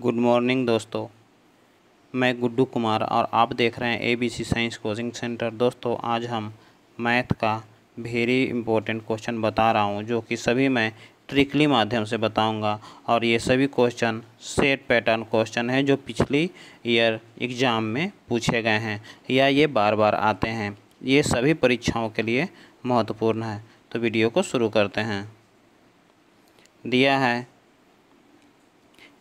good morning दोस्तों मैं गुड्डू कुमार और आप देख रहे हैं एबीसी साइंस कोचिंग सेंटर दोस्तों आज हम मैथ का वेरी इंपॉर्टेंट क्वेश्चन बता रहा हूँ जो कि सभी मैं ट्रिकली माध्यम से बताऊंगा और ये सभी क्वेश्चन सेट पैटर्न क्वेश्चन हैं जो पिछली ईयर एग्ज़ाम में पूछे गए हैं या ये बार बार आते हैं ये सभी परीक्षाओं के लिए महत्वपूर्ण है तो वीडियो को शुरू करते हैं दिया है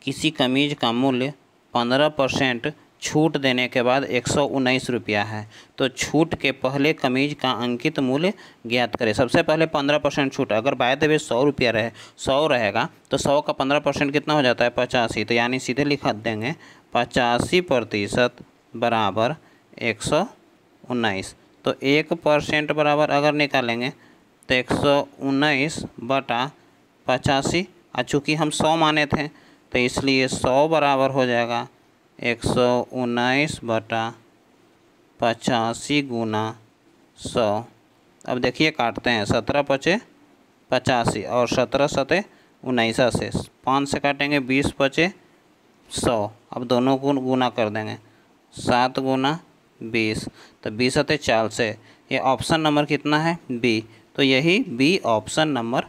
किसी कमीज़ का मूल्य पंद्रह परसेंट छूट देने के बाद एक सौ उन्नीस रुपया है तो छूट के पहले कमीज का अंकित मूल्य ज्ञात करें सबसे पहले पंद्रह परसेंट छूट अगर बाय द वे सौ रुपया रहे सौ रहेगा तो सौ का पंद्रह परसेंट कितना हो जाता है पचासी तो यानी सीधे लिखा देंगे पचासी प्रतिशत बराबर एक सौ उन्नीस तो एक परसेंट बराबर अगर निकालेंगे तो एक सौ उन्नीस बटा पचासी और चूँकि हम सौ माने थे तो इसलिए सौ बराबर हो जाएगा एक सौ उन्नीस बटा पचासी गुना सौ अब देखिए काटते हैं सत्रह पचे पचासी और सत्रह सतह उन्नीस से पाँच से काटेंगे बीस पचे सौ अब दोनों को गुना कर देंगे सात गुना बीस तो बीस सतह चाल से ये ऑप्शन नंबर कितना है बी तो यही बी ऑप्शन नंबर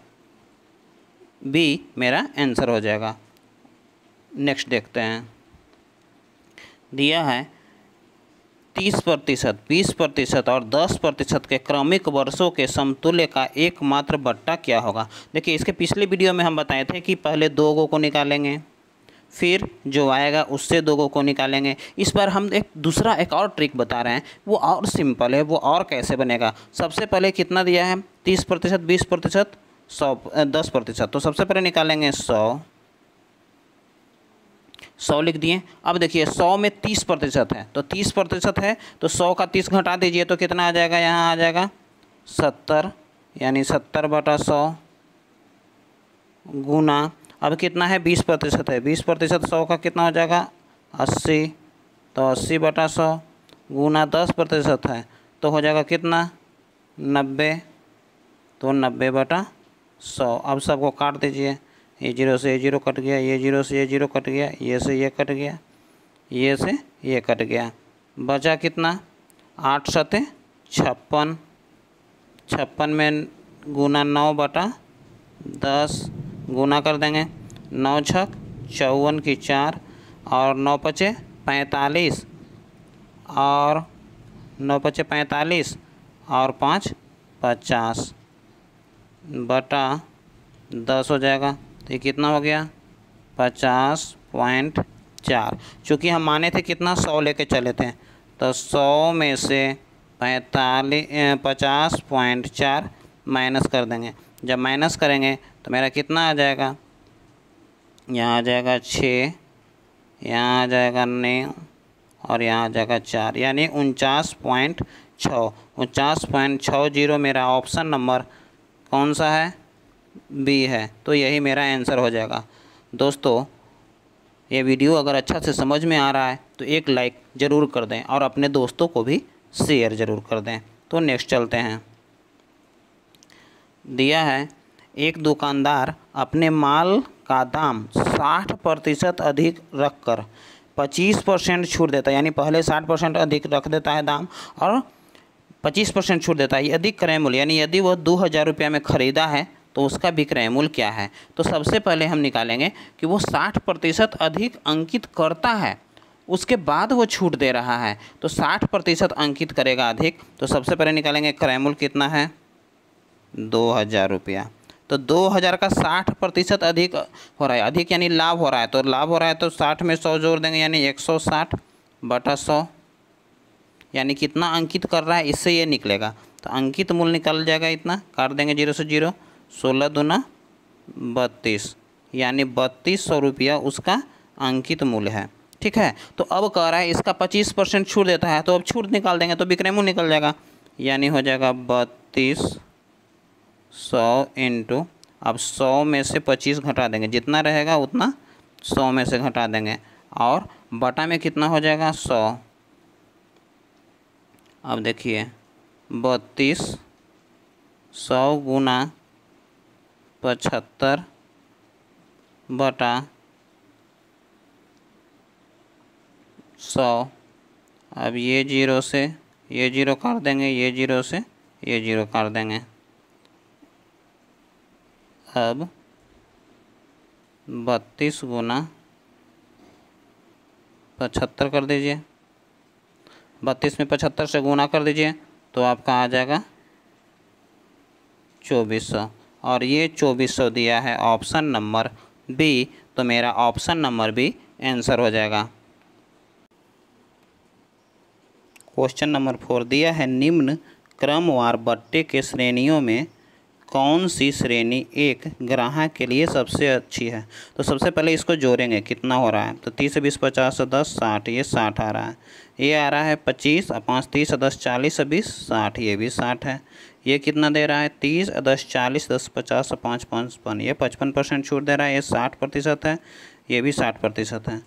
बी मेरा आंसर हो जाएगा नेक्स्ट देखते हैं दिया है तीस प्रतिशत बीस प्रतिशत और दस प्रतिशत के क्रमिक वर्षों के समतुल्य का एकमात्र बट्टा क्या होगा देखिए इसके पिछले वीडियो में हम बताए थे कि पहले दो गो को निकालेंगे फिर जो आएगा उससे दो गो को निकालेंगे इस बार हम एक दूसरा एक और ट्रिक बता रहे हैं वो और सिंपल है वो और कैसे बनेगा सबसे पहले कितना दिया है तीस प्रतिशत बीस प्रतिशत सौ दस प्रतिशत तो सबसे पहले निकालेंगे सौ सौ लिख दिए अब देखिए सौ में तीस प्रतिशत है तो तीस प्रतिशत है तो सौ का तीस घटा दीजिए तो कितना आ जाएगा यहाँ आ जाएगा सत्तर यानी सत्तर बटा सौ गुना अब कितना है बीस प्रतिशत है बीस प्रतिशत सौ का कितना हो जाएगा अस्सी तो अस्सी बटा सौ गुना दस प्रतिशत है तो हो जाएगा कितना नब्बे तो नब्बे बटा सौ अब सबको काट दीजिए ये जीरो से ये जीरो कट गया ये जीरो से ये जीरो कट गया ये से ये कट गया ये से ये कट गया बचा कितना आठ सते छप्पन छप्पन में गुना नौ बटा दस गुना कर देंगे नौ छक चौवन की चार और नौ पचे पैंतालीस और नौ पचे पैंतालीस और पाँच पचास बटा दस हो जाएगा ये कितना हो गया पचास पॉइंट चार चूँकि हम माने थे कितना सौ लेके चले थे तो सौ में से पैंतालीस पचास पॉइंट चार माइनस कर देंगे जब माइनस करेंगे तो मेरा कितना आ जाएगा यहाँ आ जाएगा छः यहाँ आ जाएगा नौ और यहाँ आ जाएगा चार यानी उनचास पॉइंट छः उनचास पॉइंट छः जीरो मेरा ऑप्शन नंबर कौन सा है बी है तो यही मेरा आंसर हो जाएगा दोस्तों ये वीडियो अगर अच्छा से समझ में आ रहा है तो एक लाइक ज़रूर कर दें और अपने दोस्तों को भी शेयर ज़रूर कर दें तो नेक्स्ट चलते हैं दिया है एक दुकानदार अपने माल का दाम साठ प्रतिशत अधिक रख कर पच्चीस परसेंट छूट देता है यानी पहले साठ परसेंट अधिक रख देता है दाम और पच्चीस परसेंट छूट देता है यदि क्रय मूल्य यानी यदि वह दो हज़ार रुपये में ख़रीदा है तो उसका विक्रय मूल्य क्या है तो सबसे पहले हम निकालेंगे कि वो साठ प्रतिशत अधिक अंकित करता है उसके बाद वो छूट दे रहा है तो साठ प्रतिशत अंकित करेगा अधिक तो सबसे पहले निकालेंगे क्रय मूल्य कितना है दो हज़ार रुपया तो दो हज़ार का साठ प्रतिशत अधिक हो रहा है अधिक यानी लाभ हो रहा है तो लाभ हो रहा है तो साठ में सौ जोड़ देंगे यानी एक सौ साठ बटा सौ यानी कितना अंकित कर रहा है इससे ये निकलेगा तो अंकित मूल्य निकल जाएगा इतना काट देंगे जीरो से जीरो सोलह दुना बत्तीस यानी बत्तीस सौ रुपया उसका अंकित मूल्य है ठीक है तो अब कह रहा है इसका पच्चीस परसेंट छूट देता है तो अब छूट निकाल देंगे तो विक्रय मूल्य निकल जाएगा यानी हो जाएगा बत्तीस सौ इंटू अब सौ में से पच्चीस घटा देंगे जितना रहेगा उतना सौ में से घटा देंगे और बटा में कितना हो जाएगा सौ अब देखिए बत्तीस सौ गुना पचहत्तर बटा सौ अब ये जीरो से ये जीरो कर देंगे ये जीरो से ये जीरो कर देंगे अब बत्तीस गुना पचहत्तर कर दीजिए बत्तीस में पचहत्तर से गुना कर दीजिए तो आपका आ जाएगा चौबीस सौ और ये चौबीस सौ दिया है ऑप्शन नंबर बी तो मेरा ऑप्शन नंबर बी आंसर हो जाएगा क्वेश्चन नंबर फोर दिया है निम्न क्रमवार बट्टे के श्रेणियों में कौन सी श्रेणी एक ग्राहक के लिए सबसे अच्छी है तो सबसे पहले इसको जोड़ेंगे कितना हो रहा है तो तीस बीस पचास दस साठ ये साठ आ रहा है ये आ रहा है पच्चीस और पाँच तीस दस चालीस बीस साठ ये भी साठ है ये कितना दे रहा है तीस दस चालीस दस पचास और पाँच पचपन ये पचपन परसेंट छूट दे रहा है ये साठ प्रतिशत है ये भी साठ प्रतिशत है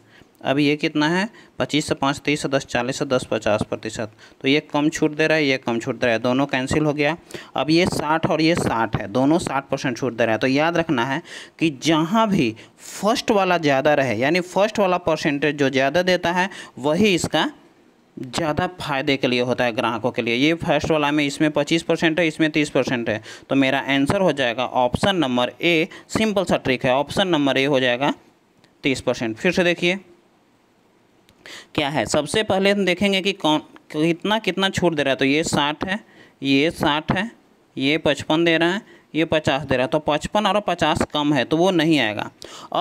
अब ये कितना है पच्चीस से पाँच तीस से दस चालीस से दस पचास प्रतिशत तो ये कम छूट दे रहा है ये कम छूट दे रहा है दोनों कैंसिल हो गया अब ये साठ और ये साठ है दोनों साठ परसेंट छूट दे रहा है तो याद रखना है कि जहाँ भी फर्स्ट वाला ज़्यादा रहे यानी फर्स्ट वाला परसेंटेज जो ज़्यादा देता है वही इसका ज़्यादा फायदे के लिए होता है ग्राहकों के लिए ये फर्स्ट वाला में इसमें पच्चीस परसेंट है इसमें तीस परसेंट है तो मेरा आंसर हो जाएगा ऑप्शन नंबर ए सिंपल सा ट्रिक है ऑप्शन नंबर ए हो जाएगा तीस परसेंट फिर से देखिए क्या है सबसे पहले हम देखेंगे कि कौन कितना कितना छूट दे रहा है तो ये साठ है ये साठ है ये पचपन दे रहा है ये पचास दे रहा है तो पचपन और पचास कम है तो वो नहीं आएगा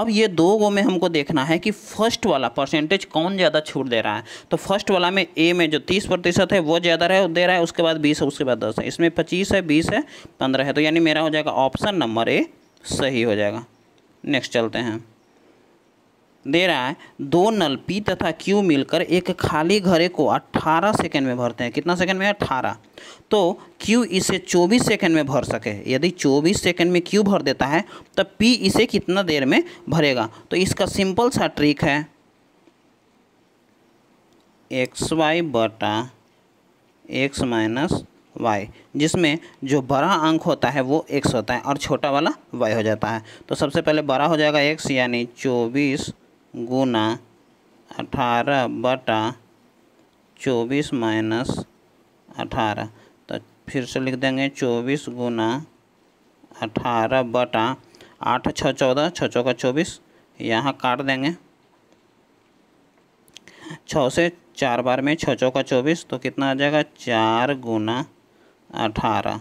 अब ये दो गो में हमको देखना है कि फर्स्ट वाला परसेंटेज कौन ज़्यादा छूट दे रहा है तो फर्स्ट वाला में ए में जो तीस प्रतिशत है वो ज़्यादा रहे दे रहा है उसके बाद बीस है उसके बाद दस है इसमें पच्चीस है बीस है पंद्रह है तो यानी मेरा हो जाएगा ऑप्शन नंबर ए सही हो जाएगा नेक्स्ट चलते हैं दे रहा है दो नल पी तथा क्यू मिलकर एक खाली घरे को 18 सेकंड में भरते हैं कितना सेकंड में 18 तो क्यू इसे 24 सेकंड में भर सके यदि 24 सेकंड में क्यू भर देता है तब पी इसे कितना देर में भरेगा तो इसका सिंपल सा ट्रिक है एक्स वाई बटा एक्स माइनस वाई जिसमें जो बड़ा अंक होता है वो एक्स होता है और छोटा वाला वाई हो जाता है तो सबसे पहले बड़ा हो जाएगा एक्स यानी चौबीस गुना अठारह बटा चौबीस माइनस अठारह तो फिर से लिख देंगे चौबीस गुना अठारह बटा आठ छः चौदह छः चौका चौबीस यहाँ काट देंगे छः से चार बार में छः चौका चौबीस तो कितना आ जाएगा चार गुना अठारह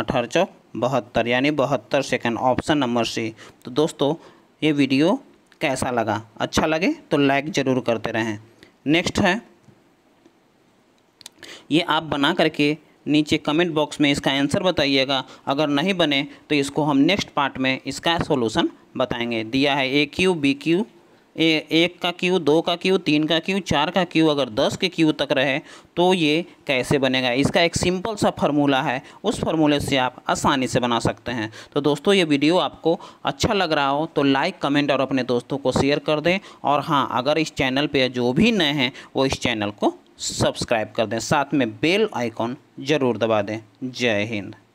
अठारह चौक बहत्तर यानी बहत्तर सेकेंड ऑप्शन नंबर सी तो दोस्तों ये वीडियो कैसा लगा अच्छा लगे तो लाइक ज़रूर करते रहें नेक्स्ट है ये आप बना करके नीचे कमेंट बॉक्स में इसका आंसर बताइएगा अगर नहीं बने तो इसको हम नेक्स्ट पार्ट में इसका सॉल्यूशन बताएंगे दिया है A Q B Q A, एक का क्यू दो का क्यू तीन का क्यू चार का क्यू अगर दस के क्यू तक रहे तो ये कैसे बनेगा इसका एक सिंपल सा फार्मूला है उस फार्मूले से आप आसानी से बना सकते हैं तो दोस्तों ये वीडियो आपको अच्छा लग रहा हो तो लाइक कमेंट और अपने दोस्तों को शेयर कर दें और हाँ अगर इस चैनल पर जो भी नए हैं वो इस चैनल को सब्सक्राइब कर दें साथ में बेल आइकॉन ज़रूर दबा दें जय हिंद